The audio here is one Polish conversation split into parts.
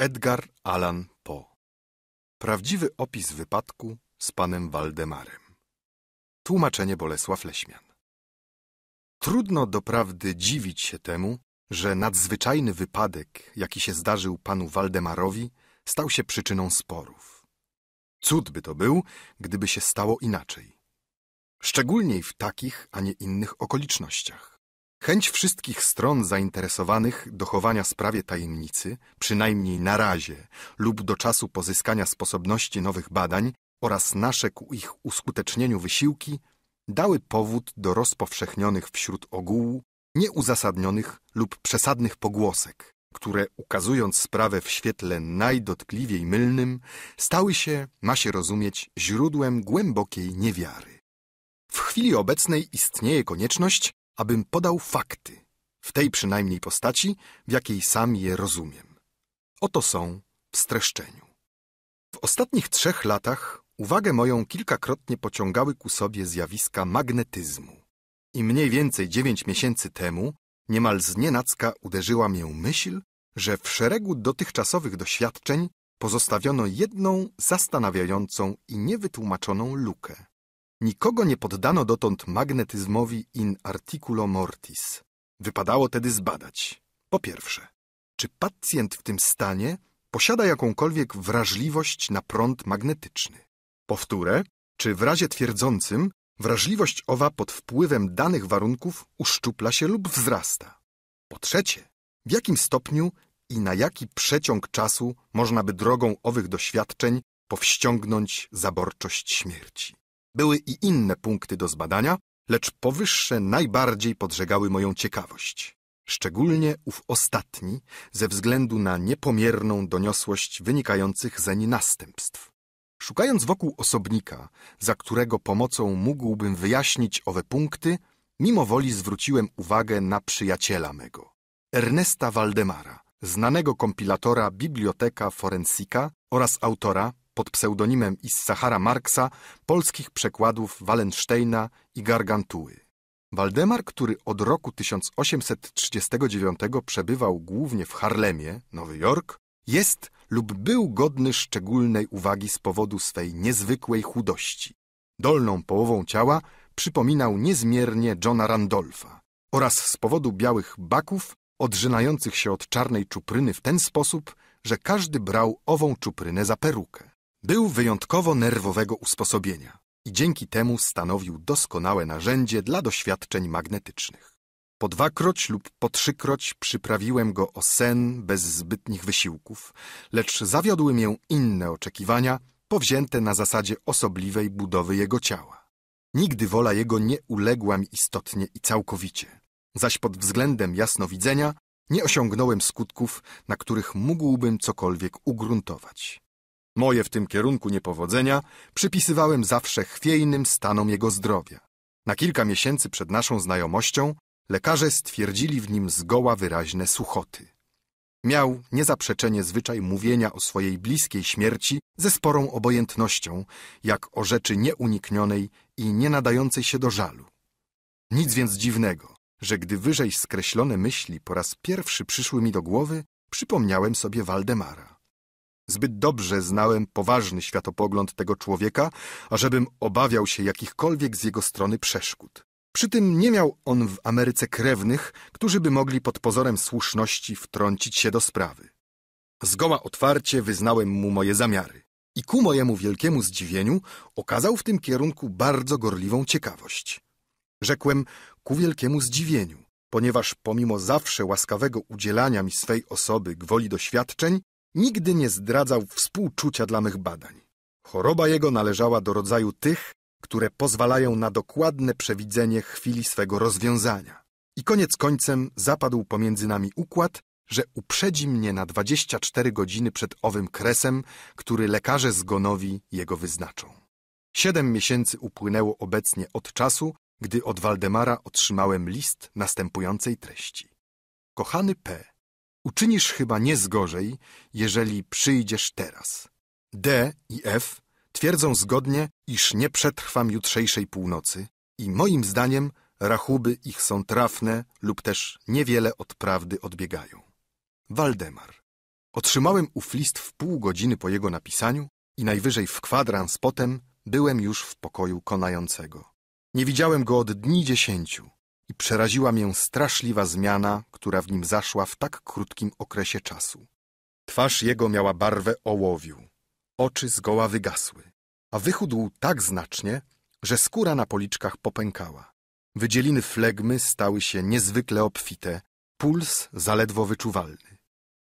Edgar Allan Poe. Prawdziwy opis wypadku z panem Waldemarem. Tłumaczenie Bolesław Leśmian. Trudno doprawdy dziwić się temu, że nadzwyczajny wypadek, jaki się zdarzył panu Waldemarowi, stał się przyczyną sporów. Cud by to był, gdyby się stało inaczej. Szczególniej w takich, a nie innych okolicznościach. Chęć wszystkich stron zainteresowanych dochowania sprawie tajemnicy, przynajmniej na razie lub do czasu pozyskania sposobności nowych badań oraz nasze ku ich uskutecznieniu wysiłki, dały powód do rozpowszechnionych wśród ogółu nieuzasadnionych lub przesadnych pogłosek, które ukazując sprawę w świetle najdotkliwiej mylnym, stały się, ma się rozumieć, źródłem głębokiej niewiary. W chwili obecnej istnieje konieczność abym podał fakty, w tej przynajmniej postaci, w jakiej sam je rozumiem. Oto są w streszczeniu. W ostatnich trzech latach uwagę moją kilkakrotnie pociągały ku sobie zjawiska magnetyzmu. I mniej więcej dziewięć miesięcy temu niemal znienacka uderzyła mię myśl, że w szeregu dotychczasowych doświadczeń pozostawiono jedną zastanawiającą i niewytłumaczoną lukę. Nikogo nie poddano dotąd magnetyzmowi in articulo mortis. Wypadało tedy zbadać. Po pierwsze, czy pacjent w tym stanie posiada jakąkolwiek wrażliwość na prąd magnetyczny. Powtórę, czy w razie twierdzącym wrażliwość owa pod wpływem danych warunków uszczupla się lub wzrasta. Po trzecie, w jakim stopniu i na jaki przeciąg czasu można by drogą owych doświadczeń powściągnąć zaborczość śmierci. Były i inne punkty do zbadania, lecz powyższe najbardziej podżegały moją ciekawość. Szczególnie ów ostatni, ze względu na niepomierną doniosłość wynikających zeń następstw. Szukając wokół osobnika, za którego pomocą mógłbym wyjaśnić owe punkty, mimo woli zwróciłem uwagę na przyjaciela mego, Ernesta Waldemara, znanego kompilatora Biblioteka Forensika oraz autora pod pseudonimem Issachara Marksa polskich przekładów Wallensteina i Gargantuły. Waldemar, który od roku 1839 przebywał głównie w Harlemie, Nowy Jork, jest lub był godny szczególnej uwagi z powodu swej niezwykłej chudości. Dolną połową ciała przypominał niezmiernie Johna Randolfa oraz z powodu białych baków odrzynających się od czarnej czupryny w ten sposób, że każdy brał ową czuprynę za perukę. Był wyjątkowo nerwowego usposobienia i dzięki temu stanowił doskonałe narzędzie dla doświadczeń magnetycznych. Po dwakroć lub po trzykroć przyprawiłem go o sen bez zbytnich wysiłków, lecz zawiodły mię inne oczekiwania, powzięte na zasadzie osobliwej budowy jego ciała. Nigdy wola jego nie uległa mi istotnie i całkowicie, zaś pod względem jasnowidzenia nie osiągnąłem skutków, na których mógłbym cokolwiek ugruntować. Moje w tym kierunku niepowodzenia przypisywałem zawsze chwiejnym stanom jego zdrowia. Na kilka miesięcy przed naszą znajomością lekarze stwierdzili w nim zgoła wyraźne suchoty. Miał niezaprzeczenie zwyczaj mówienia o swojej bliskiej śmierci ze sporą obojętnością, jak o rzeczy nieuniknionej i nie nadającej się do żalu. Nic więc dziwnego, że gdy wyżej skreślone myśli po raz pierwszy przyszły mi do głowy, przypomniałem sobie Waldemara. Zbyt dobrze znałem poważny światopogląd tego człowieka, ażebym obawiał się jakichkolwiek z jego strony przeszkód. Przy tym nie miał on w Ameryce krewnych, którzy by mogli pod pozorem słuszności wtrącić się do sprawy. Zgoła otwarcie wyznałem mu moje zamiary i ku mojemu wielkiemu zdziwieniu okazał w tym kierunku bardzo gorliwą ciekawość. Rzekłem ku wielkiemu zdziwieniu, ponieważ pomimo zawsze łaskawego udzielania mi swej osoby gwoli doświadczeń, Nigdy nie zdradzał współczucia dla mych badań. Choroba jego należała do rodzaju tych, które pozwalają na dokładne przewidzenie chwili swego rozwiązania. I koniec końcem zapadł pomiędzy nami układ, że uprzedzi mnie na 24 godziny przed owym kresem, który lekarze zgonowi jego wyznaczą. Siedem miesięcy upłynęło obecnie od czasu, gdy od Waldemara otrzymałem list następującej treści. Kochany P., Uczynisz chyba nie zgorzej, jeżeli przyjdziesz teraz. D i F twierdzą zgodnie, iż nie przetrwam jutrzejszej północy i moim zdaniem rachuby ich są trafne lub też niewiele od prawdy odbiegają. Waldemar. Otrzymałem ów list w pół godziny po jego napisaniu i najwyżej w kwadrans potem byłem już w pokoju konającego. Nie widziałem go od dni dziesięciu i przeraziła mię straszliwa zmiana, która w nim zaszła w tak krótkim okresie czasu. Twarz jego miała barwę ołowiu, oczy zgoła wygasły, a wychudł tak znacznie, że skóra na policzkach popękała. Wydzieliny flegmy stały się niezwykle obfite, puls zaledwo wyczuwalny.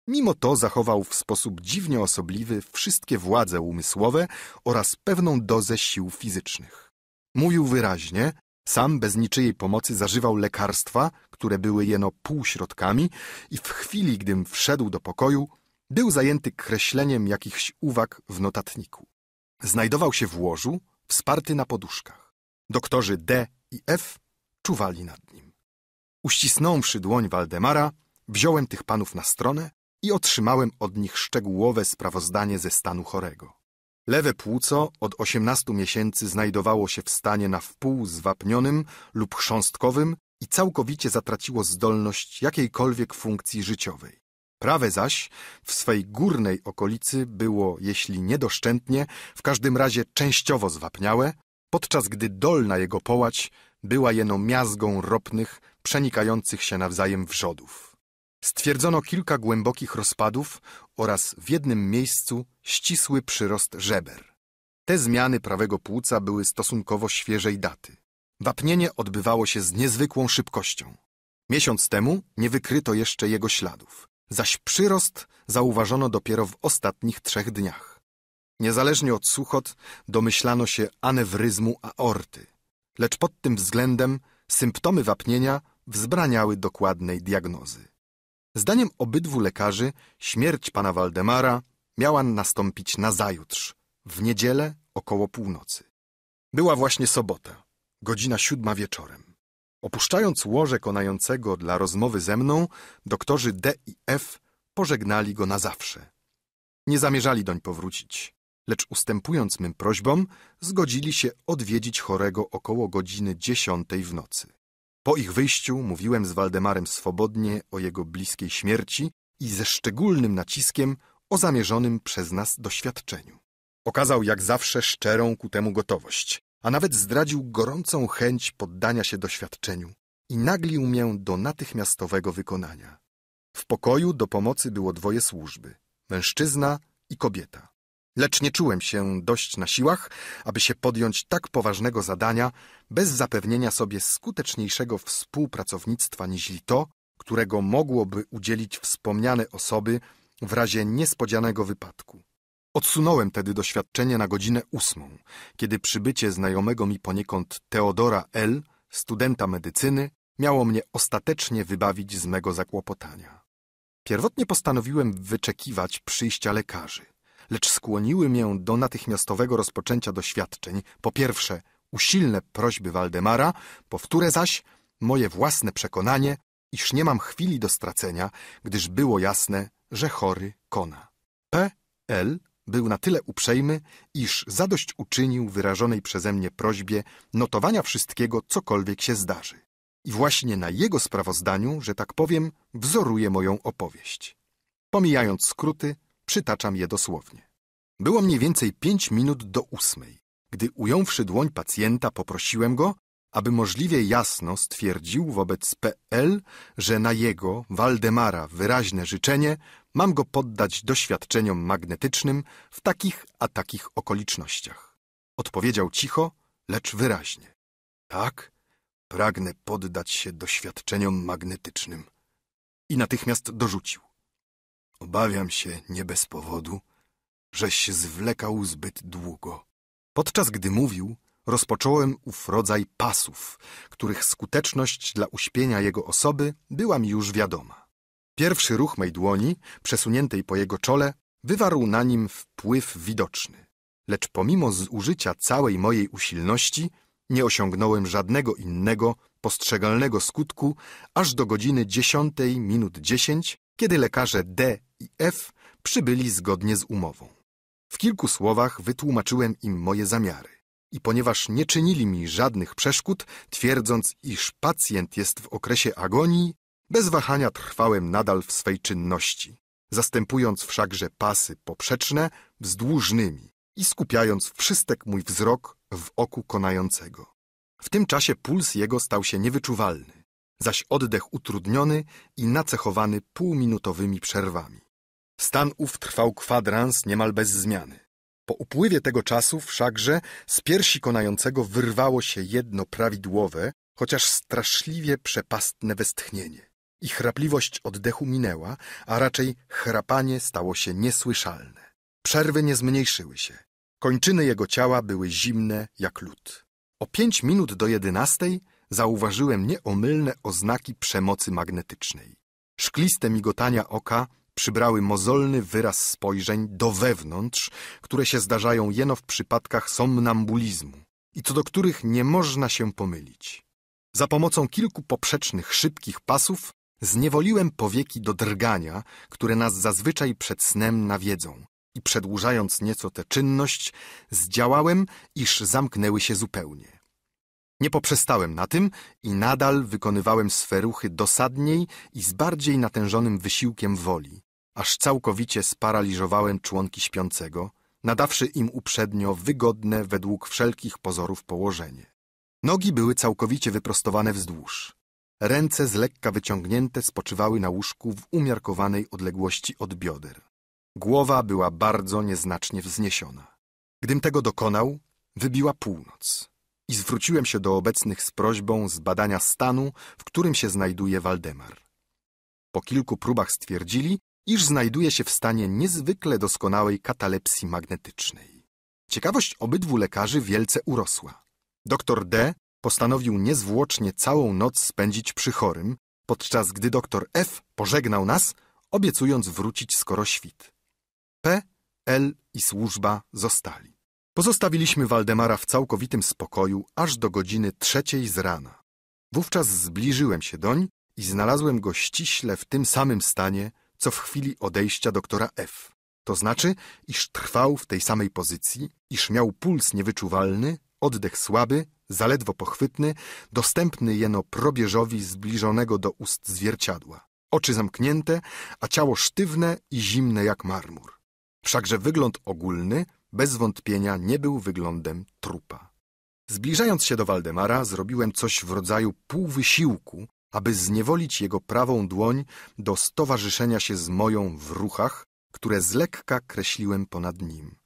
Mimo to zachował w sposób dziwnie osobliwy wszystkie władze umysłowe oraz pewną dozę sił fizycznych. Mówił wyraźnie, sam bez niczyjej pomocy zażywał lekarstwa, które były jeno półśrodkami i w chwili, gdym wszedł do pokoju, był zajęty kreśleniem jakichś uwag w notatniku. Znajdował się w łożu, wsparty na poduszkach. Doktorzy D i F czuwali nad nim. Uścisnąwszy dłoń Waldemara, wziąłem tych panów na stronę i otrzymałem od nich szczegółowe sprawozdanie ze stanu chorego. Lewe płuco od 18 miesięcy znajdowało się w stanie na wpół zwapnionym lub chrząstkowym i całkowicie zatraciło zdolność jakiejkolwiek funkcji życiowej. Prawe zaś w swej górnej okolicy było, jeśli niedoszczętnie, w każdym razie częściowo zwapniałe, podczas gdy dolna jego połać była jeno miazgą ropnych, przenikających się nawzajem wrzodów. Stwierdzono kilka głębokich rozpadów oraz w jednym miejscu ścisły przyrost żeber. Te zmiany prawego płuca były stosunkowo świeżej daty. Wapnienie odbywało się z niezwykłą szybkością. Miesiąc temu nie wykryto jeszcze jego śladów, zaś przyrost zauważono dopiero w ostatnich trzech dniach. Niezależnie od suchot domyślano się anewryzmu aorty, lecz pod tym względem symptomy wapnienia wzbraniały dokładnej diagnozy. Zdaniem obydwu lekarzy śmierć pana Waldemara miała nastąpić nazajutrz, w niedzielę około północy. Była właśnie sobota, godzina siódma wieczorem. Opuszczając łoże konającego dla rozmowy ze mną, doktorzy D i F pożegnali go na zawsze. Nie zamierzali doń powrócić, lecz ustępując mym prośbom, zgodzili się odwiedzić chorego około godziny dziesiątej w nocy. Po ich wyjściu mówiłem z Waldemarem swobodnie o jego bliskiej śmierci i ze szczególnym naciskiem o zamierzonym przez nas doświadczeniu. Okazał jak zawsze szczerą ku temu gotowość, a nawet zdradził gorącą chęć poddania się doświadczeniu i naglił mię do natychmiastowego wykonania. W pokoju do pomocy było dwoje służby, mężczyzna i kobieta lecz nie czułem się dość na siłach, aby się podjąć tak poważnego zadania bez zapewnienia sobie skuteczniejszego współpracownictwa niźli to, którego mogłoby udzielić wspomniane osoby w razie niespodzianego wypadku. Odsunąłem tedy doświadczenie na godzinę ósmą, kiedy przybycie znajomego mi poniekąd Teodora L., studenta medycyny, miało mnie ostatecznie wybawić z mego zakłopotania. Pierwotnie postanowiłem wyczekiwać przyjścia lekarzy lecz skłoniły mię do natychmiastowego rozpoczęcia doświadczeń. Po pierwsze, usilne prośby Waldemara, po wtóre zaś moje własne przekonanie, iż nie mam chwili do stracenia, gdyż było jasne, że chory kona. P. L. był na tyle uprzejmy, iż zadość uczynił wyrażonej przeze mnie prośbie notowania wszystkiego, cokolwiek się zdarzy. I właśnie na jego sprawozdaniu, że tak powiem, wzoruje moją opowieść. Pomijając skróty, Przytaczam je dosłownie. Było mniej więcej pięć minut do ósmej, gdy ująwszy dłoń pacjenta poprosiłem go, aby możliwie jasno stwierdził wobec PL, że na jego, Waldemara, wyraźne życzenie mam go poddać doświadczeniom magnetycznym w takich a takich okolicznościach. Odpowiedział cicho, lecz wyraźnie. Tak, pragnę poddać się doświadczeniom magnetycznym. I natychmiast dorzucił. Obawiam się, nie bez powodu, żeś się zwlekał zbyt długo. Podczas gdy mówił, rozpocząłem ów rodzaj pasów, których skuteczność dla uśpienia jego osoby była mi już wiadoma. Pierwszy ruch mej dłoni, przesuniętej po jego czole, wywarł na nim wpływ widoczny. Lecz pomimo zużycia całej mojej usilności, nie osiągnąłem żadnego innego, postrzegalnego skutku, aż do godziny dziesiątej minut dziesięć kiedy lekarze D i F przybyli zgodnie z umową. W kilku słowach wytłumaczyłem im moje zamiary. I ponieważ nie czynili mi żadnych przeszkód, twierdząc, iż pacjent jest w okresie agonii, bez wahania trwałem nadal w swej czynności, zastępując wszakże pasy poprzeczne wzdłużnymi i skupiając wszystek mój wzrok w oku konającego. W tym czasie puls jego stał się niewyczuwalny, zaś oddech utrudniony i nacechowany półminutowymi przerwami. Stan ów trwał kwadrans niemal bez zmiany. Po upływie tego czasu wszakże z piersi konającego wyrwało się jedno prawidłowe, chociaż straszliwie przepastne westchnienie. I chrapliwość oddechu minęła, a raczej chrapanie stało się niesłyszalne. Przerwy nie zmniejszyły się. Kończyny jego ciała były zimne jak lód. O pięć minut do jedenastej zauważyłem nieomylne oznaki przemocy magnetycznej. Szkliste migotania oka przybrały mozolny wyraz spojrzeń do wewnątrz, które się zdarzają jeno w przypadkach somnambulizmu i co do których nie można się pomylić. Za pomocą kilku poprzecznych, szybkich pasów zniewoliłem powieki do drgania, które nas zazwyczaj przed snem nawiedzą i przedłużając nieco tę czynność, zdziałałem, iż zamknęły się zupełnie. Nie poprzestałem na tym i nadal wykonywałem swe ruchy dosadniej i z bardziej natężonym wysiłkiem woli, aż całkowicie sparaliżowałem członki śpiącego, nadawszy im uprzednio wygodne według wszelkich pozorów położenie. Nogi były całkowicie wyprostowane wzdłuż. Ręce z lekka wyciągnięte spoczywały na łóżku w umiarkowanej odległości od bioder. Głowa była bardzo nieznacznie wzniesiona. Gdym tego dokonał, wybiła północ i zwróciłem się do obecnych z prośbą zbadania stanu, w którym się znajduje Waldemar. Po kilku próbach stwierdzili, iż znajduje się w stanie niezwykle doskonałej katalepsji magnetycznej. Ciekawość obydwu lekarzy wielce urosła. Doktor D postanowił niezwłocznie całą noc spędzić przy chorym, podczas gdy doktor F pożegnał nas, obiecując wrócić skoro świt. P, L i służba zostali. Pozostawiliśmy Waldemara w całkowitym spokoju aż do godziny trzeciej z rana. Wówczas zbliżyłem się doń i znalazłem go ściśle w tym samym stanie, co w chwili odejścia doktora F. To znaczy, iż trwał w tej samej pozycji, iż miał puls niewyczuwalny, oddech słaby, zaledwo pochwytny, dostępny jeno probieżowi zbliżonego do ust zwierciadła. Oczy zamknięte, a ciało sztywne i zimne jak marmur. Wszakże wygląd ogólny bez wątpienia nie był wyglądem trupa. Zbliżając się do Waldemara, zrobiłem coś w rodzaju półwysiłku, aby zniewolić jego prawą dłoń do stowarzyszenia się z moją w ruchach, które z lekka kreśliłem ponad nim.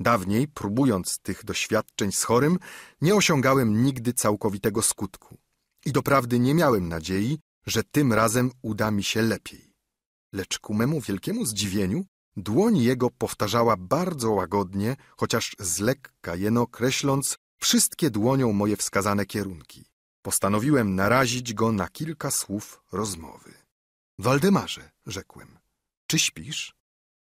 Dawniej, próbując tych doświadczeń z chorym, nie osiągałem nigdy całkowitego skutku. I doprawdy nie miałem nadziei, że tym razem uda mi się lepiej. Lecz ku memu wielkiemu zdziwieniu Dłoń jego powtarzała bardzo łagodnie, chociaż z lekka jeno kreśląc wszystkie dłonią moje wskazane kierunki. Postanowiłem narazić go na kilka słów rozmowy. Waldemarze, rzekłem, czy śpisz?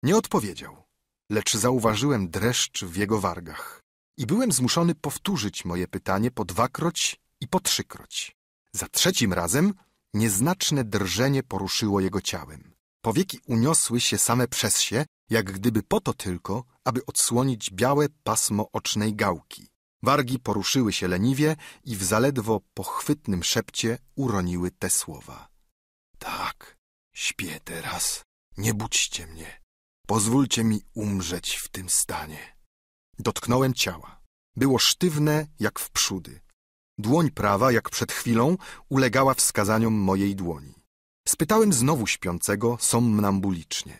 Nie odpowiedział, lecz zauważyłem dreszcz w jego wargach i byłem zmuszony powtórzyć moje pytanie po dwakroć i po trzykroć. Za trzecim razem nieznaczne drżenie poruszyło jego ciałem. Powieki uniosły się same przez się, jak gdyby po to tylko, aby odsłonić białe pasmo ocznej gałki. Wargi poruszyły się leniwie i w zaledwo pochwytnym szepcie uroniły te słowa. Tak, śpię teraz, nie budźcie mnie. Pozwólcie mi umrzeć w tym stanie. Dotknąłem ciała. Było sztywne jak w przódy. Dłoń prawa, jak przed chwilą, ulegała wskazaniom mojej dłoni. Spytałem znowu śpiącego somnambulicznie.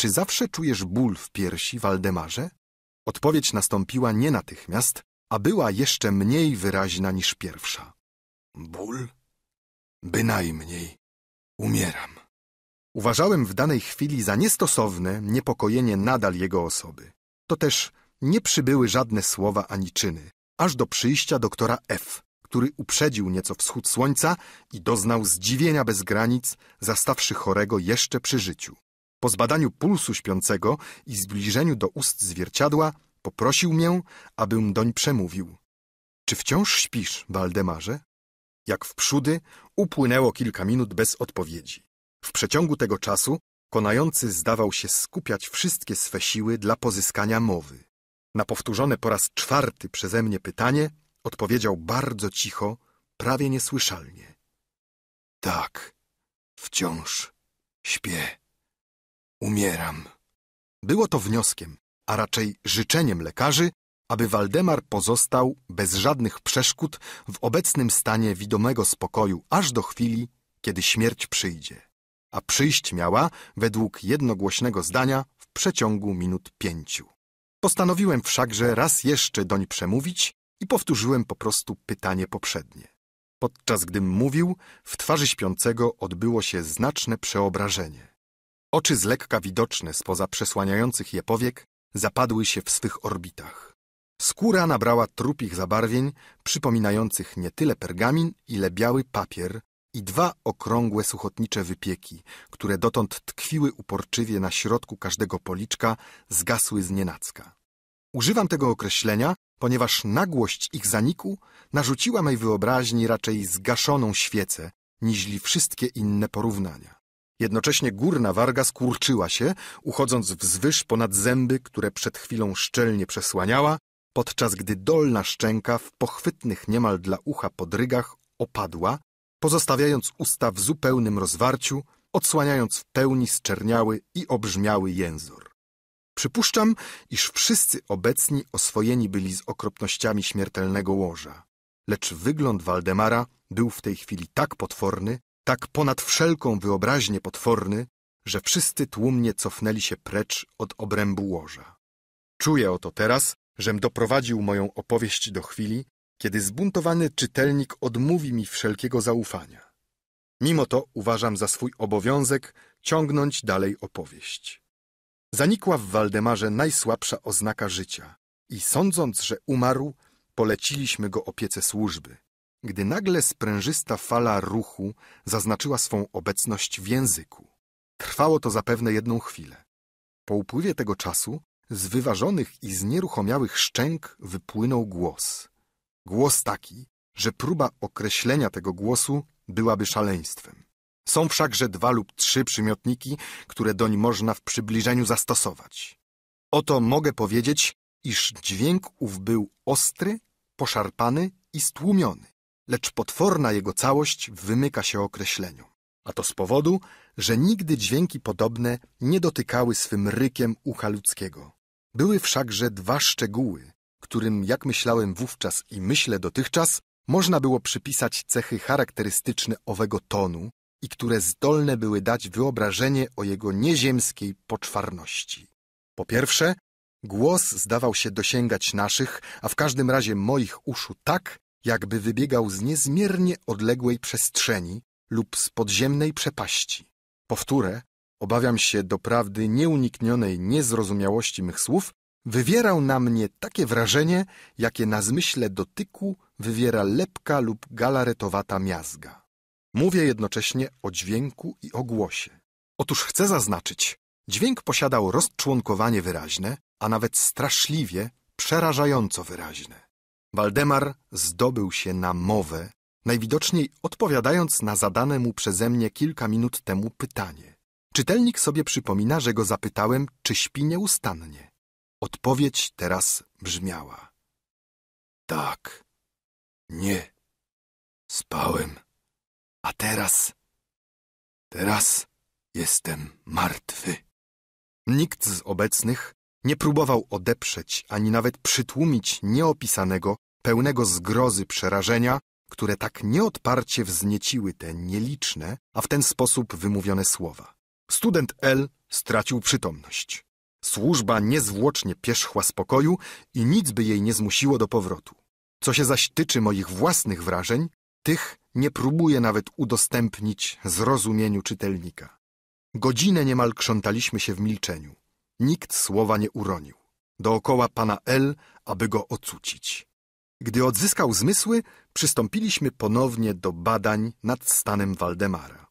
Czy zawsze czujesz ból w piersi, Waldemarze? Odpowiedź nastąpiła nie natychmiast, a była jeszcze mniej wyraźna niż pierwsza. Ból? Bynajmniej. Umieram. Uważałem w danej chwili za niestosowne niepokojenie nadal jego osoby. To też nie przybyły żadne słowa ani czyny, aż do przyjścia doktora F., który uprzedził nieco wschód słońca i doznał zdziwienia bez granic, zastawszy chorego jeszcze przy życiu. Po zbadaniu pulsu śpiącego i zbliżeniu do ust zwierciadła poprosił mię, abym doń przemówił. Czy wciąż śpisz, Waldemarze? Jak wprzódy, upłynęło kilka minut bez odpowiedzi. W przeciągu tego czasu konający zdawał się skupiać wszystkie swe siły dla pozyskania mowy. Na powtórzone po raz czwarty przeze mnie pytanie odpowiedział bardzo cicho, prawie niesłyszalnie. Tak, wciąż śpię. Umieram. Było to wnioskiem, a raczej życzeniem lekarzy, aby Waldemar pozostał bez żadnych przeszkód w obecnym stanie widomego spokoju aż do chwili, kiedy śmierć przyjdzie. A przyjść miała, według jednogłośnego zdania, w przeciągu minut pięciu. Postanowiłem wszakże raz jeszcze doń przemówić i powtórzyłem po prostu pytanie poprzednie. Podczas gdym mówił, w twarzy śpiącego odbyło się znaczne przeobrażenie. Oczy z lekka widoczne spoza przesłaniających je powiek zapadły się w swych orbitach. Skóra nabrała trupich zabarwień, przypominających nie tyle pergamin, ile biały papier i dwa okrągłe suchotnicze wypieki, które dotąd tkwiły uporczywie na środku każdego policzka, zgasły z nienacka. Używam tego określenia, ponieważ nagłość ich zaniku narzuciła mej wyobraźni raczej zgaszoną świecę, niźli wszystkie inne porównania. Jednocześnie górna warga skurczyła się, uchodząc wzwyż ponad zęby, które przed chwilą szczelnie przesłaniała, podczas gdy dolna szczęka w pochwytnych niemal dla ucha podrygach opadła, pozostawiając usta w zupełnym rozwarciu, odsłaniając w pełni zczerniały i obrzmiały jęzor. Przypuszczam, iż wszyscy obecni oswojeni byli z okropnościami śmiertelnego łoża. Lecz wygląd Waldemara był w tej chwili tak potworny, tak ponad wszelką wyobraźnię potworny, że wszyscy tłumnie cofnęli się precz od obrębu łoża. Czuję oto teraz, żem doprowadził moją opowieść do chwili, kiedy zbuntowany czytelnik odmówi mi wszelkiego zaufania. Mimo to uważam za swój obowiązek ciągnąć dalej opowieść. Zanikła w Waldemarze najsłabsza oznaka życia i sądząc, że umarł, poleciliśmy go opiece służby, gdy nagle sprężysta fala ruchu zaznaczyła swą obecność w języku. Trwało to zapewne jedną chwilę. Po upływie tego czasu z wyważonych i znieruchomiałych szczęk wypłynął głos. Głos taki, że próba określenia tego głosu byłaby szaleństwem. Są wszakże dwa lub trzy przymiotniki, które doń można w przybliżeniu zastosować. Oto mogę powiedzieć, iż dźwięk ów był ostry, poszarpany i stłumiony, lecz potworna jego całość wymyka się określeniu. A to z powodu, że nigdy dźwięki podobne nie dotykały swym rykiem ucha ludzkiego. Były wszakże dwa szczegóły, którym, jak myślałem wówczas i myślę dotychczas, można było przypisać cechy charakterystyczne owego tonu, i które zdolne były dać wyobrażenie o jego nieziemskiej poczwarności. Po pierwsze, głos zdawał się dosięgać naszych, a w każdym razie moich uszu tak, jakby wybiegał z niezmiernie odległej przestrzeni lub z podziemnej przepaści. Powtórę, obawiam się doprawdy nieuniknionej niezrozumiałości mych słów, wywierał na mnie takie wrażenie, jakie na zmyśle dotyku wywiera lepka lub galaretowata miazga. Mówię jednocześnie o dźwięku i o głosie. Otóż chcę zaznaczyć, dźwięk posiadał rozczłonkowanie wyraźne, a nawet straszliwie, przerażająco wyraźne. Waldemar zdobył się na mowę, najwidoczniej odpowiadając na zadane mu przeze mnie kilka minut temu pytanie. Czytelnik sobie przypomina, że go zapytałem, czy śpi nieustannie. Odpowiedź teraz brzmiała. Tak, nie, spałem teraz, teraz jestem martwy. Nikt z obecnych nie próbował odeprzeć ani nawet przytłumić nieopisanego, pełnego zgrozy przerażenia, które tak nieodparcie wznieciły te nieliczne, a w ten sposób wymówione słowa. Student L stracił przytomność. Służba niezwłocznie pierzchła z pokoju i nic by jej nie zmusiło do powrotu. Co się zaś tyczy moich własnych wrażeń, tych nie próbuje nawet udostępnić zrozumieniu czytelnika. Godzinę niemal krzątaliśmy się w milczeniu. Nikt słowa nie uronił. Dookoła pana L, aby go ocucić. Gdy odzyskał zmysły, przystąpiliśmy ponownie do badań nad stanem Waldemara.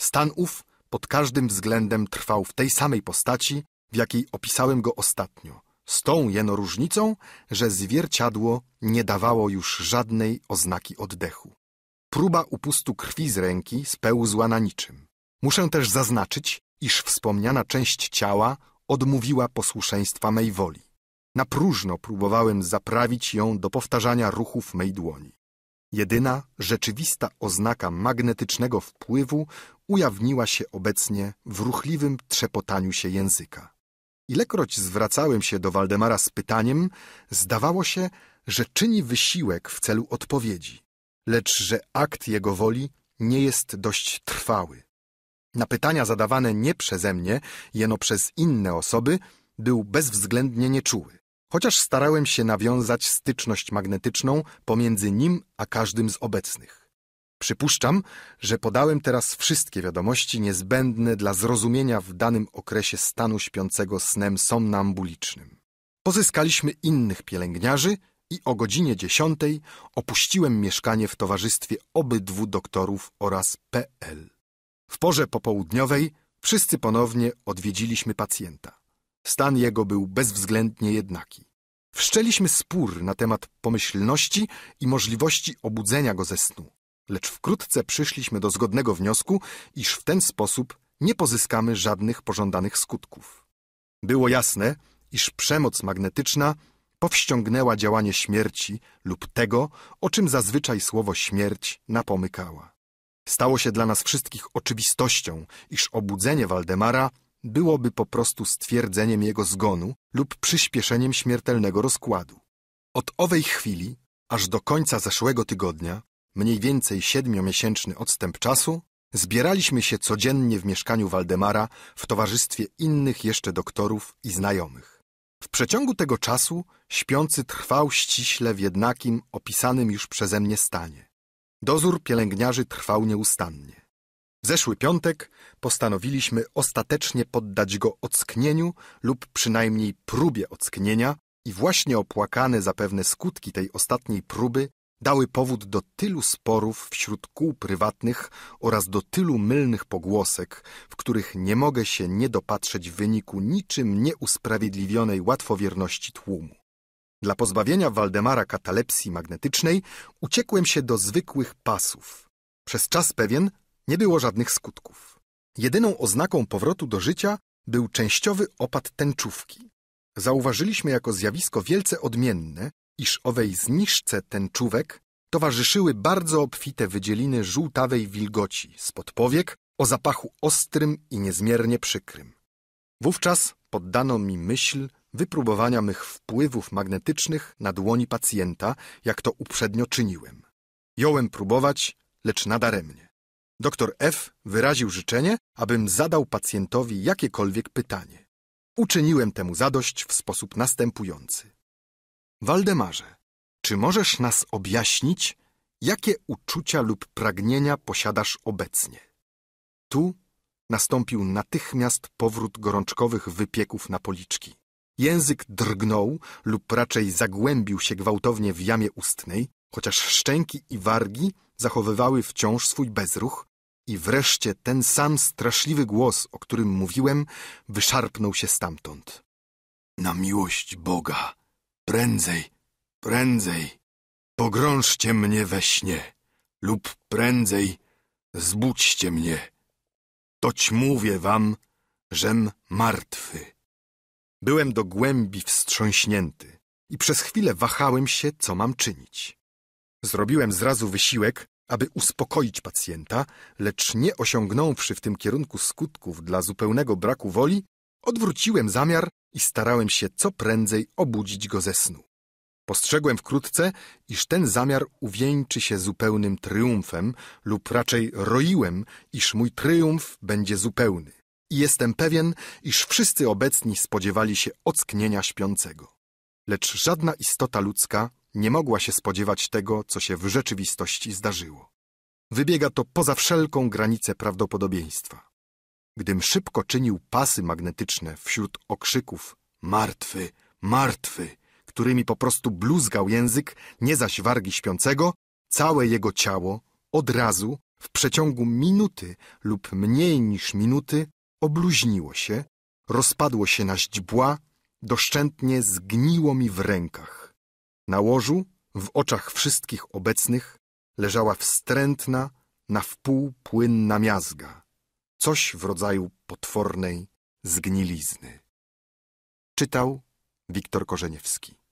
Stan ów pod każdym względem trwał w tej samej postaci, w jakiej opisałem go ostatnio, z tą jeno różnicą, że zwierciadło nie dawało już żadnej oznaki oddechu. Próba upustu krwi z ręki spełzła na niczym. Muszę też zaznaczyć, iż wspomniana część ciała odmówiła posłuszeństwa mej woli. Na próżno próbowałem zaprawić ją do powtarzania ruchów mej dłoni. Jedyna rzeczywista oznaka magnetycznego wpływu ujawniła się obecnie w ruchliwym trzepotaniu się języka. Ilekroć zwracałem się do Waldemara z pytaniem, zdawało się, że czyni wysiłek w celu odpowiedzi lecz że akt Jego woli nie jest dość trwały. Na pytania zadawane nie przeze mnie, jeno przez inne osoby, był bezwzględnie nieczuły, chociaż starałem się nawiązać styczność magnetyczną pomiędzy nim a każdym z obecnych. Przypuszczam, że podałem teraz wszystkie wiadomości niezbędne dla zrozumienia w danym okresie stanu śpiącego snem somnambulicznym. Pozyskaliśmy innych pielęgniarzy i o godzinie dziesiątej opuściłem mieszkanie w towarzystwie obydwu doktorów oraz PL. W porze popołudniowej wszyscy ponownie odwiedziliśmy pacjenta. Stan jego był bezwzględnie jednaki. Wszczeliśmy spór na temat pomyślności i możliwości obudzenia go ze snu, lecz wkrótce przyszliśmy do zgodnego wniosku, iż w ten sposób nie pozyskamy żadnych pożądanych skutków. Było jasne, iż przemoc magnetyczna powściągnęła działanie śmierci lub tego, o czym zazwyczaj słowo śmierć napomykała. Stało się dla nas wszystkich oczywistością, iż obudzenie Waldemara byłoby po prostu stwierdzeniem jego zgonu lub przyspieszeniem śmiertelnego rozkładu. Od owej chwili aż do końca zeszłego tygodnia, mniej więcej siedmiomiesięczny odstęp czasu, zbieraliśmy się codziennie w mieszkaniu Waldemara w towarzystwie innych jeszcze doktorów i znajomych. W przeciągu tego czasu śpiący trwał ściśle w jednakim, opisanym już przeze mnie stanie. Dozór pielęgniarzy trwał nieustannie. W zeszły piątek postanowiliśmy ostatecznie poddać go ocknieniu lub przynajmniej próbie ocknienia i właśnie opłakane zapewne skutki tej ostatniej próby dały powód do tylu sporów wśród kół prywatnych oraz do tylu mylnych pogłosek, w których nie mogę się nie dopatrzeć w wyniku niczym nieusprawiedliwionej łatwowierności tłumu. Dla pozbawienia Waldemara katalepsji magnetycznej uciekłem się do zwykłych pasów. Przez czas pewien nie było żadnych skutków. Jedyną oznaką powrotu do życia był częściowy opad tęczówki. Zauważyliśmy jako zjawisko wielce odmienne, iż owej zniszce tęczówek towarzyszyły bardzo obfite wydzieliny żółtawej wilgoci spod powiek o zapachu ostrym i niezmiernie przykrym. Wówczas poddano mi myśl wypróbowania mych wpływów magnetycznych na dłoni pacjenta, jak to uprzednio czyniłem. Jąłem próbować, lecz nadaremnie. Doktor F. wyraził życzenie, abym zadał pacjentowi jakiekolwiek pytanie. Uczyniłem temu zadość w sposób następujący. Waldemarze, czy możesz nas objaśnić, jakie uczucia lub pragnienia posiadasz obecnie? Tu nastąpił natychmiast powrót gorączkowych wypieków na policzki. Język drgnął lub raczej zagłębił się gwałtownie w jamie ustnej, chociaż szczęki i wargi zachowywały wciąż swój bezruch i wreszcie ten sam straszliwy głos, o którym mówiłem, wyszarpnął się stamtąd. Na miłość Boga, Prędzej, prędzej, pogrążcie mnie we śnie, lub prędzej, zbudźcie mnie. Toć mówię wam, żem martwy. Byłem do głębi wstrząśnięty i przez chwilę wahałem się, co mam czynić. Zrobiłem zrazu wysiłek, aby uspokoić pacjenta, lecz nie osiągnąwszy w tym kierunku skutków dla zupełnego braku woli, Odwróciłem zamiar i starałem się co prędzej obudzić go ze snu. Postrzegłem wkrótce, iż ten zamiar uwieńczy się zupełnym triumfem, lub raczej roiłem, iż mój triumf będzie zupełny. I jestem pewien, iż wszyscy obecni spodziewali się ocknienia śpiącego. Lecz żadna istota ludzka nie mogła się spodziewać tego, co się w rzeczywistości zdarzyło. Wybiega to poza wszelką granicę prawdopodobieństwa. Gdym szybko czynił pasy magnetyczne wśród okrzyków martwy, martwy, którymi po prostu bluzgał język, nie zaś wargi śpiącego, całe jego ciało od razu w przeciągu minuty lub mniej niż minuty obluźniło się, rozpadło się na źdźbła, doszczętnie zgniło mi w rękach. Na łożu, w oczach wszystkich obecnych, leżała wstrętna, na wpół płynna miazga coś w rodzaju potwornej zgnilizny. Czytał Wiktor Korzeniewski.